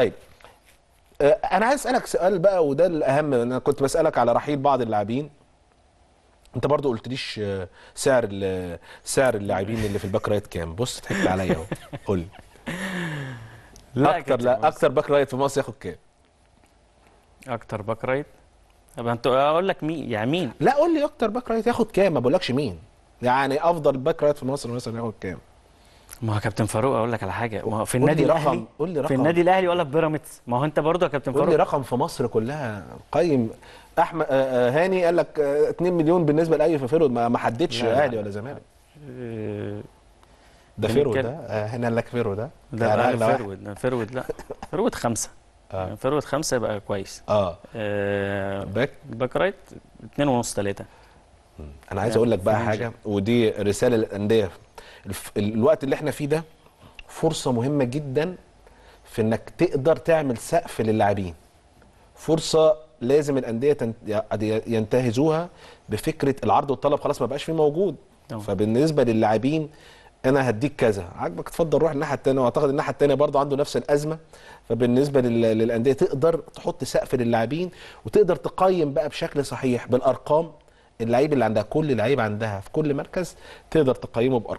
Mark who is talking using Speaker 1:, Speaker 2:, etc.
Speaker 1: طيب آه، انا عايز اسالك سؤال بقى وده الاهم انا كنت بسالك على رحيل بعض اللاعبين انت برضو قلتليش آه، سعر سعر اللاعبين اللي في الباك رايت كام بص ضحكت عليا اهو قول لي
Speaker 2: لا اكتر لا
Speaker 1: اكتر باك رايت في مصر ياخد كام اكتر باك رايت طب انت اقول لك مين يعني مين لا قول لي اكتر باك رايت ياخد كام ما بقولكش مين يعني افضل باك رايت في مصر مثلا ياخد كام ما هو كابتن فاروق اقول لك على حاجه ما هو في النادي الاهلي قول لي رقم في النادي الاهلي ولا في بيراميدز ما هو انت برضه يا كابتن فاروق قول لي رقم في مصر كلها قيم احمد آه، آه، هاني قال لك 2 آه، مليون بالنسبه لاي فيرود ما حددش اهلي ولا زمالك ده فيرود ده هنا قال لك فيرود ده يعني ده فيرود فيرود لا فيرود خمسه آه. يعني فيرود خمسه يبقى كويس اه, آه باك باك رايت 2 ونص 3 انا عايز اقول لك بقى حاجه ودي رساله للانديه الوقت اللي احنا فيه ده فرصه مهمه جدا في انك تقدر تعمل سقف للاعبين فرصه لازم الانديه ينتهزوها بفكره العرض والطلب خلاص ما بقاش فيه موجود أوه. فبالنسبه للاعبين انا هديك كذا عاجبك اتفضل روح الناحيه الثانيه واعتقد الناحيه الثانيه برضه عنده نفس الازمه فبالنسبه للانديه تقدر تحط سقف للاعبين وتقدر تقيم بقى بشكل صحيح بالارقام اللعيب اللي عندها كل لعيب عندها في كل مركز تقدر تقيمه بارقام